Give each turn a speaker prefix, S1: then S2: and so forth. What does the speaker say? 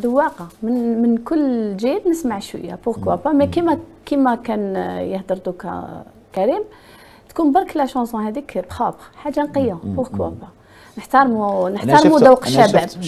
S1: ذواقه من من كل جيل نسمع شويه بوركوا با مي كيما كيما كان يهضر دوكا كريم تكون برك لا شونسون هذيك بخابخ حاجه نقيه بوركوا با نحترموا نحترموا ذوق الشباب